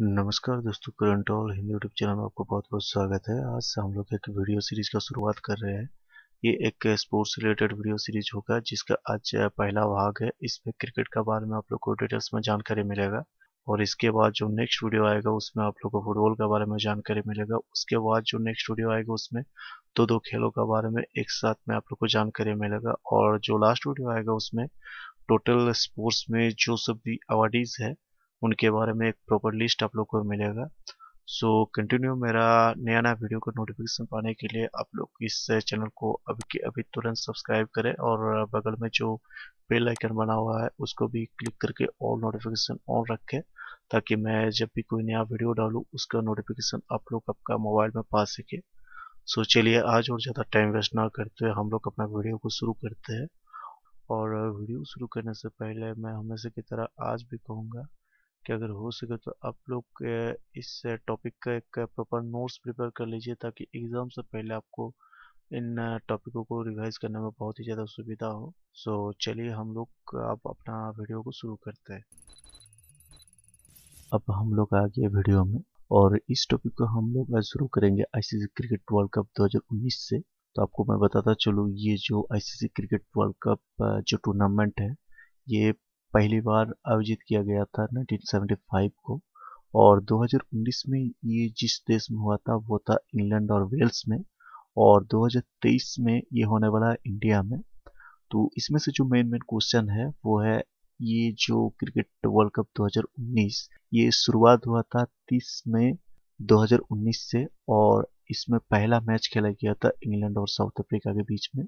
नमस्कार दोस्तों current all Hindi YouTube channel में आपका बहुत बहुत स्वागत है आज हम लोग एक वीडियो सीरीज का शुरुआत कर रहे हैं ये एक स्पोर्ट्स रिलेटेड वीडियो सीरीज होगा जिसका आज पहला भाग है इसमें क्रिकेट का बारे में आप लोग को डिटेल्स में जानकारी मिलेगा और इसके बाद जो नेक्स्ट वीडियो आएगा उसमें आप लोग को फुटबॉल के बारे में जानकारी मिलेगा उसके बाद जो नेक्स्ट वीडियो आएगा उसमें दो दो खेलों के बारे में एक साथ में आप लोग को जानकारी मिलेगा और जो लास्ट वीडियो आएगा उसमें टोटल स्पोर्ट्स में जो सब भी अवार्डीज है उनके बारे में एक प्रॉपर लिस्ट आप लोग को मिलेगा सो so, कंटिन्यू मेरा नया नया वीडियो का नोटिफिकेशन पाने के लिए आप लोग इस चैनल uh, को अभी के अभी तुरंत सब्सक्राइब करें और uh, बगल में जो बेल आइकन बना हुआ है उसको भी क्लिक करके ऑल नोटिफिकेशन ऑन रखें ताकि मैं जब भी कोई नया वीडियो डालूँ उसका नोटिफिकेशन आप लोग आपका मोबाइल में पा सके सो so, चलिए आज और ज़्यादा टाइम वेस्ट ना करते हुए हम लोग अपना वीडियो को शुरू करते हैं और वीडियो uh, शुरू करने से पहले मैं हमेशा की तरह आज भी कहूँगा कि अगर हो सके तो आप लोग इस टॉपिक का एक प्रॉपर नोट्स प्रिपेयर कर लीजिए ताकि एग्ज़ाम से पहले आपको इन टॉपिकों को रिवाइज करने में बहुत ही ज़्यादा सुविधा हो सो so, चलिए हम लोग अब अपना वीडियो को शुरू करते हैं अब हम लोग आ गए वीडियो में और इस टॉपिक को हम लोग शुरू करेंगे आईसीसी क्रिकेट वर्ल्ड कप 2019 से तो आपको मैं बताता चलूँ ये जो आईसीसी क्रिकेट वर्ल्ड कप जो टूर्नामेंट है ये पहली बार आयोजित किया गया था 1975 को और 2019 में ये जिस देश में हुआ था वो था इंग्लैंड और वेल्स में और 2023 में ये होने वाला है इंडिया में तो इसमें से जो मेन मेन क्वेश्चन है वो है ये जो क्रिकेट वर्ल्ड कप 2019 ये शुरुआत हुआ था 30 मई 2019 से और इसमें पहला मैच खेला गया था इंग्लैंड और साउथ अफ्रीका के बीच में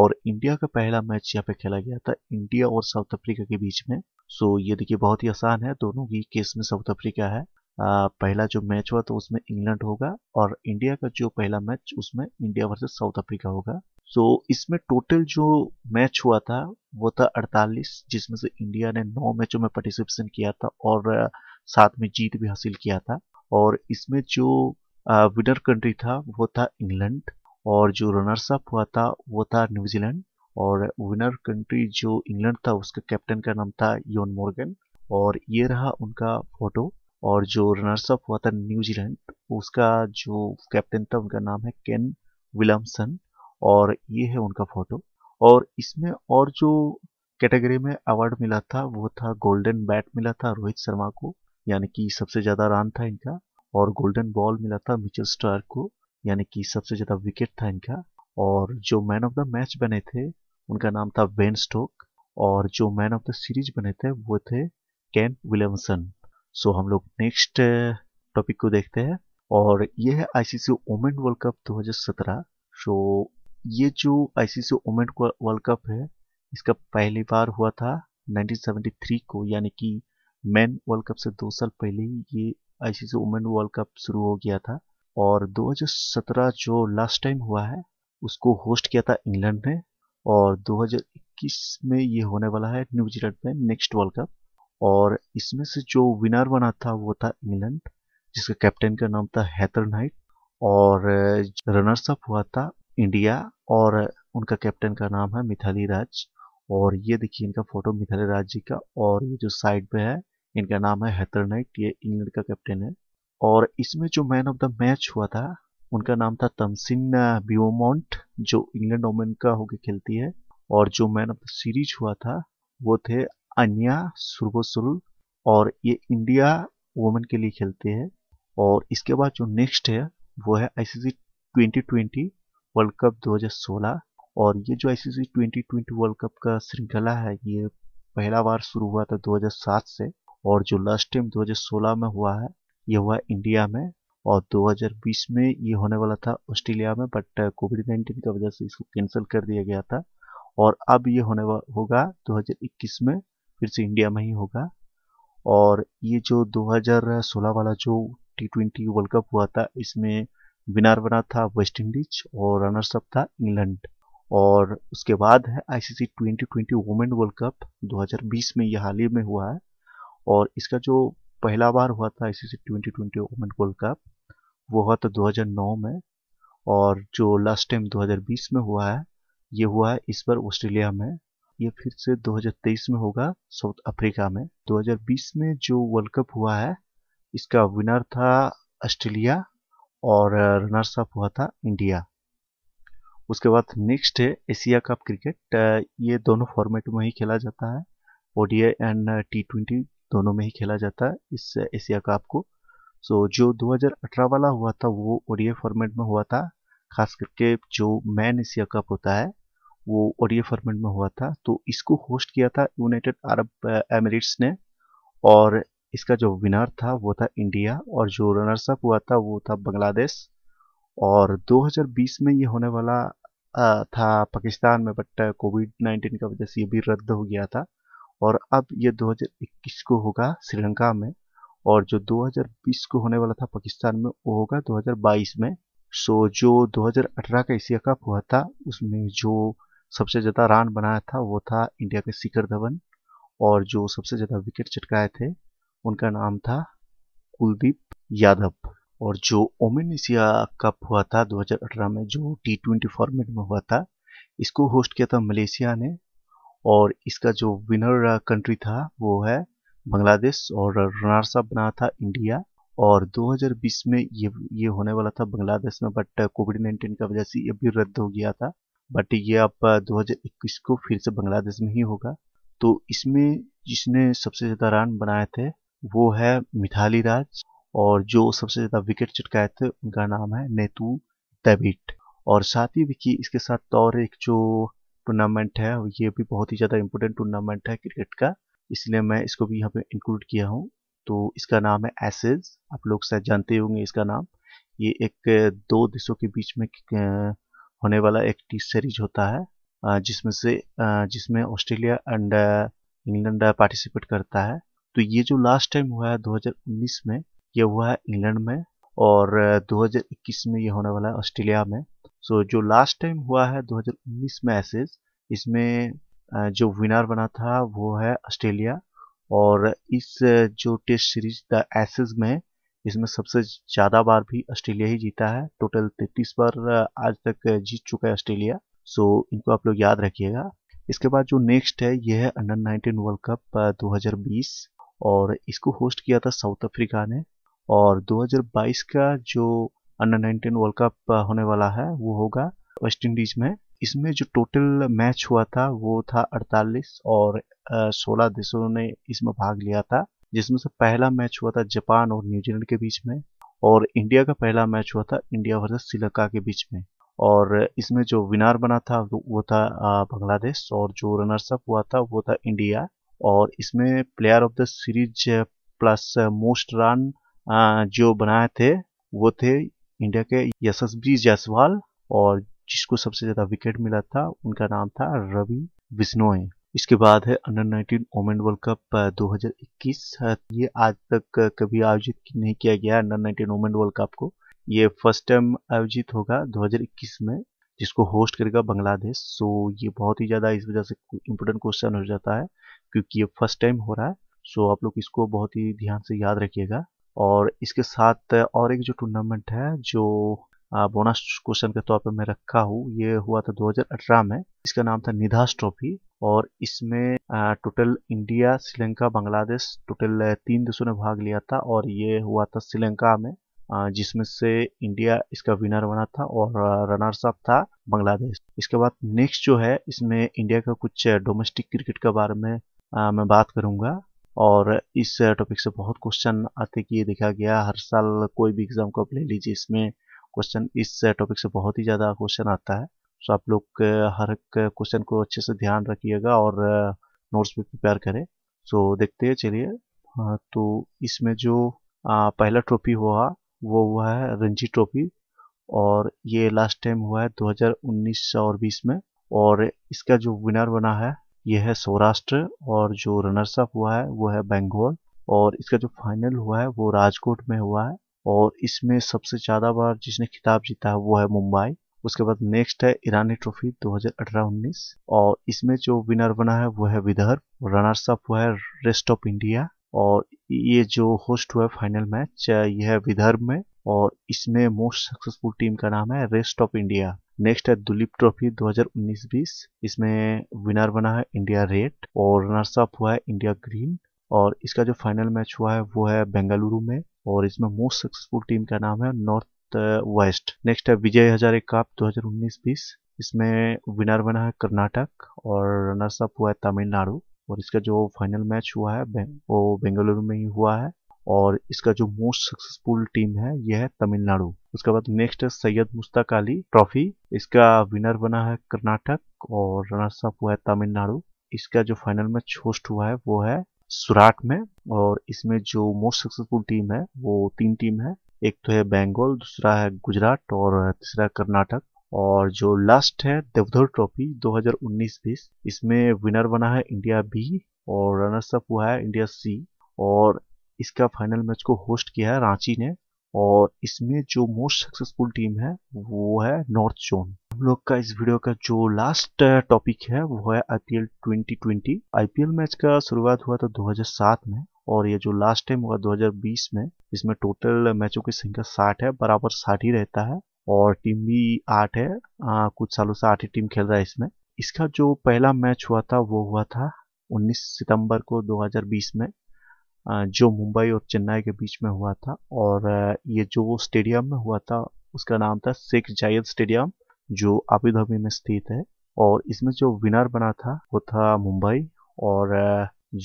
और इंडिया का पहला मैच यहाँ पे खेला गया था इंडिया और साउथ अफ्रीका के बीच में सो ये देखिए बहुत ही आसान है दोनों ही केस में साउथ अफ्रीका है आ, पहला जो मैच हुआ तो उसमें इंग्लैंड होगा और इंडिया का जो पहला मैच उसमें इंडिया वर्सेज साउथ अफ्रीका होगा सो so, इसमें टोटल जो मैच हुआ था वो था अड़तालीस जिसमें से इंडिया ने नौ मैचों में पार्टिसिपेशन किया था और साथ में जीत भी हासिल किया था और इसमें जो विनर कंट्री था वो था इंग्लैंड और जो रनर्स अप हुआ था वो था न्यूजीलैंड और विनर कंट्री जो इंग्लैंड था उसका कैप्टन का नाम था योन मोर्गन और ये रहा उनका फोटो और जो रनर्स अप हुआ था न्यूजीलैंड उसका जो कैप्टन था उनका नाम है केन विलियमसन और ये है उनका फोटो और इसमें और जो कैटेगरी में अवार्ड मिला था वो था गोल्डन बैट मिला था रोहित शर्मा को यानी कि सबसे ज़्यादा रन था इनका और गोल्डन बॉल मिला था मिचेल स्टार को यानी कि सबसे ज़्यादा विकेट था इनका और जो मैन ऑफ द मैच बने थे उनका नाम था बेन स्टोक और जो मैन ऑफ द सीरीज बने थे वो थे कैन विलियमसन सो हम लोग नेक्स्ट टॉपिक को देखते हैं और ये है ICC women world cup 2017 so ये जो आईसीसी वोमेन वर्ल्ड कप है इसका पहली बार हुआ था 1973 को यानी कि मेन वर्ल्ड कप से दो साल पहले ही ये आईसीसी वुमेन वर्ल्ड कप शुरू हो गया था और 2017 जो लास्ट टाइम हुआ है उसको होस्ट किया था इंग्लैंड ने और 2021 में ये होने वाला है न्यूजीलैंड में नेक्स्ट वर्ल्ड कप और इसमें से जो विनर बना था वो था इंग्लैंड जिसका कैप्टन का नाम था हैथर नाइट और रनर्स uh, अप हुआ था इंडिया और uh, उनका कैप्टन का नाम है मिथाली राज और ये देखिए इनका फोटो मिथाली राज जी का और ये जो साइड पे है इनका नाम है हैथर नाइट ये इंग्लैंड का कैप्टन है और इसमें जो मैन ऑफ द मैच हुआ था उनका नाम था तमसिन बियोमोंट जो इंग्लैंड ओमेन का होकर खेलती है और जो मैन ऑफ द सीरीज हुआ था वो थे अन्या सुरबोसुल और ये इंडिया वोमेन के लिए खेलते हैं और इसके बाद जो नेक्स्ट है वो है आईसीसी 2020 वर्ल्ड कप 2016 और ये जो आईसीसी 2020 वर्ल्ड कप का श्रृंखला है ये पहला बार शुरू हुआ था 2007 से और जो लास्ट टाइम 2016 में हुआ है ये हुआ इंडिया में और 2020 में ये होने वाला था ऑस्ट्रेलिया में बट कोविड नाइन्टीन की वजह से इसको कैंसिल कर दिया गया था और अब ये होने होगा 2021 में फिर से इंडिया में ही होगा और ये जो 2016 वाला जो टी ट्वेंटी वर्ल्ड कप हुआ था इसमें विनर बना था वेस्ट इंडीज और रनर्स अप था इंग्लैंड और उसके बाद है आईसीसी 2020 वुमेन वर्ल्ड कप 2020 में ये हाल ही में हुआ है और इसका जो पहला बार हुआ था ICC twenty twenty women world cup वो हुआ था 2009 में और जो लास्ट टाइम 2020 में हुआ है ये हुआ है इस बार ऑस्ट्रेलिया में ये फिर से 2023 में होगा साउथ अफ्रीका में 2020 में जो वर्ल्ड कप हुआ है इसका विनर था ऑस्ट्रेलिया और रनर्स अप हुआ था इंडिया उसके बाद नेक्स्ट है एशिया कप क्रिकेट ये दोनों फॉर्मेट में ही खेला जाता है ओडीआई एंड टी ट्वेंटी दोनों में ही खेला जाता है इस एशिया कप को सो so, जो 2018 वाला हुआ था वो ओडिया फॉर्मेट में हुआ था खास करके जो मैन एशिया कप होता है वो ओडिया फॉर्मेट में हुआ था तो इसको होस्ट किया था यूनाइटेड अरब एमिरेट्स ने और इसका जो विनर था वो था इंडिया और जो रनर्स अप हुआ था वो था बांग्लादेश और 2020 में ये होने वाला था पाकिस्तान में बट कोविड 19 की वजह से ये भी रद्द हो गया था और अब ये 2021 को होगा श्रीलंका में और जो 2020 को होने वाला था पाकिस्तान में वो होगा 2022 में सो जो 2018 का एशिया कप हुआ था उसमें जो सबसे ज़्यादा रन बनाया था वो था इंडिया के शिखर धवन और जो सबसे ज़्यादा विकेट चटकाए थे उनका नाम था कुलदीप यादव और जो ओमेन एशिया कप हुआ था 2018 में जो टी ट्वेंटी फॉर्मेट में हुआ था इसको होस्ट किया था मलेशिया ने और इसका जो विनर कंट्री uh, था वो है बांग्लादेश और रनर्स अप बना था इंडिया और 2020 में ये ये होने वाला था बांग्लादेश में बट कोविड नाइन्टीन का वजह से ये भी रद्द हो गया था बट ये अब 2021 uh, को फिर से बांग्लादेश में ही होगा तो इसमें जिसने सबसे ज़्यादा रन बनाए थे वो है मिथाली राज और जो सबसे ज़्यादा विकेट चटकाए थे उनका नाम है नेतू तबिट और साथ ही देखिए इसके साथ और एक जो टूर्नामेंट है और ये भी बहुत ही ज़्यादा इम्पोर्टेंट टूर्नामेंट है क्रिकेट का इसलिए मैं इसको भी यहाँ पे इंक्लूड किया हूँ तो इसका नाम है एसेज आप लोग शायद जानते होंगे इसका नाम ये एक दो देशों के बीच में होने वाला एक टी सीरीज होता है जिसमें से जिसमें ऑस्ट्रेलिया एंड इंग्लैंड पार्टिसिपेट करता है तो ये जो लास्ट टाइम हुआ है 2019 में ये हुआ है इंग्लैंड में और 2021 में ये होने वाला है ऑस्ट्रेलिया में सो so, जो लास्ट टाइम हुआ है 2019 में एसेज इसमें जो विनर बना था वो है ऑस्ट्रेलिया और इस जो टेस्ट सीरीज द एसेज में इसमें सबसे ज़्यादा बार भी ऑस्ट्रेलिया ही जीता है टोटल तैतीस बार आज तक जीत चुका है ऑस्ट्रेलिया सो इनको आप लोग याद रखिएगा इसके बाद जो नेक्स्ट है यह है अंडर 19 वर्ल्ड कप 2020 और इसको होस्ट किया था साउथ अफ्रीका ने और 2022 का जो अंडर 19 वर्ल्ड कप होने वाला है वो होगा वेस्ट इंडीज में इसमें जो टोटल मैच हुआ था वो था 48 और uh, सोलह देशों ने इसमें भाग लिया था जिसमें से पहला मैच हुआ था जापान और न्यूजीलैंड के बीच में और इंडिया का पहला मैच हुआ था इंडिया वर्सेस श्रीलंका के बीच में और इसमें जो विनार बना था वो था uh, बांग्लादेश और जो रनर्स अप हुआ था वो था इंडिया और इसमें player of the series plus most run जो बनाए थे वो थे इंडिया के यशस्वी जायसवाल और जिसको सबसे ज़्यादा विकेट मिला था उनका नाम था रवि बिश्नोई इसके बाद है अंडर 19 वोमेन वर्ल्ड कप 2021 ये आज तक कभी आयोजित नहीं किया गया अंडर 19 वोमेन वर्ल्ड कप को ये फर्स्ट टाइम आयोजित होगा 2021 में जिसको होस्ट करेगा बांग्लादेश सो ये बहुत ही ज़्यादा इस वजह से इम्पोर्टेंट क्वेश्चन हो जाता है क्योंकि ये फर्स्ट टाइम हो रहा है सो आप लोग इसको बहुत ही ध्यान से याद रखिएगा और इसके साथ और एक जो टूर्नामेंट है जो बोनस क्वेश्चन के तौर पर मैं रखा हूँ ये हुआ था 2018 में इसका नाम था निधास ट्रॉफी और इसमें total India Sri Lanka Bangladesh total तीन देशों ने भाग लिया था और ये हुआ था श्रीलंका में जिसमें से इंडिया इसका विनर बना था और रनर्स अप था बांग्लादेश इसके बाद नेक्स्ट जो है इसमें इंडिया का कुछ डोमेस्टिक क्रिकेट के बारे में मैं बात करूंगा और इस टॉपिक से बहुत क्वेश्चन आते कि ये देखा गया हर साल कोई भी एग्ज़ाम को आप ले लीजिए इसमें क्वेश्चन इस टॉपिक से बहुत ही ज़्यादा क्वेश्चन आता है सो आप लोग हर एक क्वेश्चन को अच्छे से ध्यान रखिएगा और नोट्स भी प्रिपेयर करें सो देखते हैं चलिए हाँ, तो इसमें जो पहला ट्रॉफी हुआ वो हुआ है रणजी ट्रॉफी और ये लास्ट टाइम हुआ है 2019 और 20 में और इसका जो विनर बना है ये है सौराष्ट्र और जो रनर्स अप हुआ है वो है बंगाल और इसका जो फाइनल हुआ है वो राजकोट में हुआ है और इसमें सबसे ज़्यादा बार जिसने खिताब जीता है वो है मुंबई उसके बाद नेक्स्ट है ईरानी ट्रॉफी 2018-19 और इसमें जो विनर बना है वो है विदर्भ रनर्स अप हुआ है रेस्ट ऑफ इंडिया और ये जो होस्ट हुआ है फाइनल मैच यह है विदर्भ में और इसमें मोस्ट सक्सेसफुल टीम का नाम है रेस्ट ऑफ इंडिया नेक्स्ट है दुलीप ट्रॉफी 2019-20 इसमें विनर बना है इंडिया रेड और रनर्स अप हुआ है इंडिया ग्रीन और इसका जो फाइनल मैच हुआ है वो है बेंगलुरु में और इसमें मोस्ट सक्सेसफुल टीम का नाम है नॉर्थ वेस्ट नेक्स्ट है विजय हजारे कप 2019-20 इसमें विनर बना है कर्नाटक और रनर्स अप हुआ है तमिलनाडु और इसका जो फाइनल मैच हुआ है वो बेंगलुरु में ही हुआ है और इसका जो मोस्ट सक्सेसफुल टीम है यह है तमिलनाडु उसके बाद नेक्स्ट है सैयद मुश्ताक अली ट्रॉफी इसका विनर बना है कर्नाटक और रनर्स अप हुआ है तमिलनाडु इसका जो फाइनल मैच होस्ट हुआ है वो है सुराट में और इसमें जो मोस्ट सक्सेसफुल टीम है वो तीन टीम है एक तो है बंगाल दूसरा है गुजरात और तीसरा कर्नाटक और जो लास्ट है देवधर ट्रॉफी 2019-20 इसमें विनर बना है इंडिया बी और रनर्स अप हुआ है इंडिया सी और इसका फाइनल मैच को होस्ट किया है रांची ने और इसमें जो मोस्ट सक्सेसफुल टीम है वो है नॉर्थ जोन हम लोग का इस वीडियो का जो लास्ट टॉपिक uh, है वो है आईपीएल 2020 आईपीएल मैच का शुरुआत हुआ था 2007 में और ये जो लास्ट टाइम हुआ 2020 में इसमें टोटल मैचों की संख्या साठ है बराबर साठ ही रहता है और टीम भी आठ है आ, कुछ सालों से आठ ही टीम खेल रहा है इसमें इसका जो पहला मैच हुआ था वो हुआ था 19 सितंबर को 2020 में जो मुंबई और चेन्नई के बीच में हुआ था और ये जो स्टेडियम में हुआ था उसका नाम था शेख जायद स्टेडियम जो आबू धाबी में स्थित है और इसमें जो विनर बना था वो था मुंबई और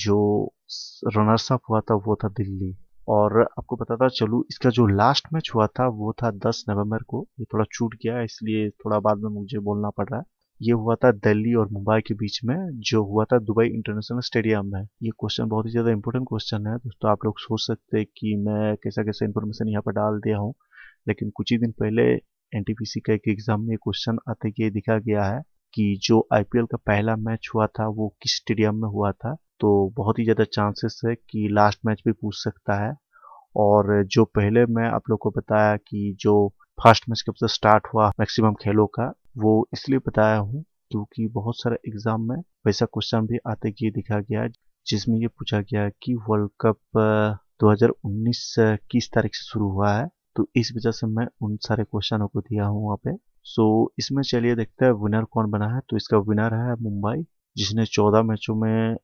जो रनर्स अप हुआ था वो था दिल्ली और आपको बताता चलूँ इसका जो लास्ट मैच हुआ था वो था 10 नवंबर को ये थोड़ा छूट गया इसलिए थोड़ा बाद में मुझे बोलना पड़ रहा है ये हुआ था दिल्ली और मुंबई के बीच में जो हुआ था दुबई इंटरनेशनल स्टेडियम में ये क्वेश्चन बहुत ही ज़्यादा इंपॉर्टेंट क्वेश्चन है दोस्तों आप लोग सोच सकते हैं कि मैं कैसा कैसा इन्फॉर्मेशन यहाँ पर डाल दिया हूँ लेकिन कुछ ही दिन पहले एन का एक एग्जाम में क्वेश्चन आते ये दिखा गया है कि जो आईपीएल का पहला मैच हुआ था वो किस स्टेडियम में हुआ था तो बहुत ही ज़्यादा चांसेस है कि लास्ट मैच भी पूछ सकता है और जो पहले मैं आप लोग को बताया कि जो फर्स्ट मैच कब से स्टार्ट हुआ मैक्सिमम खेलों का वो इसलिए बताया हूँ क्योंकि बहुत सारे एग्जाम में वैसा क्वेश्चन भी आते किए दिखा गया है जिसमें ये पूछा गया कि वर्ल्ड कप 2019 किस तारीख से शुरू हुआ है तो इस वजह से मैं उन सारे क्वेश्चनों को दिया हूँ वहाँ पे सो इसमें चलिए देखते हैं विनर कौन बना है तो इसका विनर है मुंबई जिसने 14 मैचों में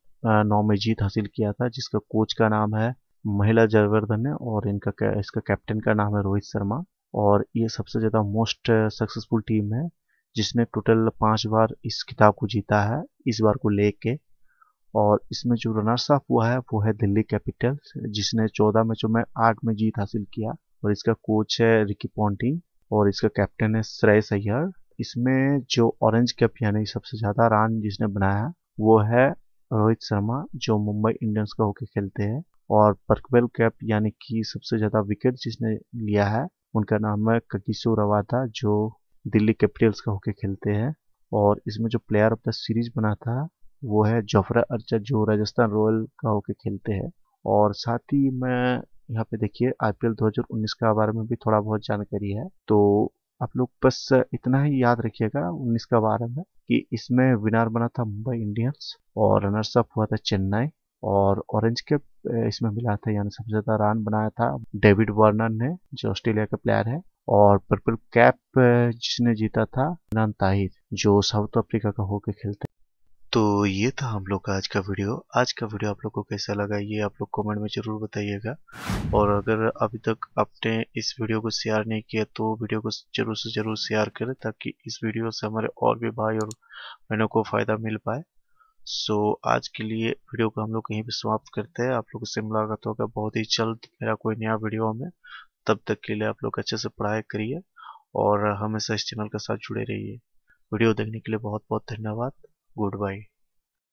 नौ में जीत हासिल किया था जिसका कोच का नाम है महिला जयवर्धन है और इनका इसका कैप्टन का नाम है रोहित शर्मा और ये सबसे ज़्यादा मोस्ट सक्सेसफुल टीम है जिसने टोटल पांच बार इस किताब को जीता है इस बार को लेके और इसमें जो रनर्स अप हुआ है वो है दिल्ली कैपिटल्स जिसने चौदह मैचों में आठ में जीत हासिल किया और इसका कोच है रिकी पॉन्टिंग और इसका कैप्टन है श्रेयस अय्यर इसमें जो ऑरेंज कैप यानी सबसे ज़्यादा रन जिसने बनाया वो है रोहित शर्मा जो मुंबई इंडियंस का होके खेलते हैं और पर्कवेल कैप यानी कि सबसे ज़्यादा विकेट जिसने लिया है उनका नाम है ककिसो रवाता जो दिल्ली कैपिटल्स का होके खेलते हैं और इसमें जो प्लेयर ऑफ द सीरीज बना था वो है जोफरा अर्चा जो राजस्थान रॉयल का होके खेलते हैं और साथ ही मैं यहाँ पे देखिए आईपीएल 2019 का बारे में भी थोड़ा बहुत जानकारी है तो आप लोग बस इतना ही याद रखिएगा उन्नीस का बारे में कि इसमें विनर बना था मुंबई इंडियंस और रनर्स अप हुआ था चेन्नई और ऑरेंज कैप इसमें मिला था यानी सबसे ज्यादा रन बनाया था डेविड वार्नर ने जो ऑस्ट्रेलिया का प्लेयर है और पर्पल कैप जिसने जीता था नान ताहिर जो साउथ अफ्रीका का होकर खेलते तो ये था हम लोग का आज का वीडियो आज का वीडियो आप लोग को कैसा लगा ये आप लोग कमेंट में ज़रूर बताइएगा और अगर अभी तक आपने इस वीडियो को शेयर नहीं किया तो वीडियो को ज़रूर से ज़रूर शेयर करें ताकि इस वीडियो से हमारे और भी भाई और बहनों को फ़ायदा मिल पाए सो आज के लिए वीडियो को हम लोग कहीं पे समाप्त करते हैं आप लोगों से मुलाकात होगा बहुत ही जल्द मेरा कोई नया वीडियो हमें तब तक के लिए आप लोग अच्छे से पढ़ाई करिए और हमेशा इस चैनल के साथ जुड़े रहिए वीडियो देखने के लिए बहुत बहुत धन्यवाद गुड बाय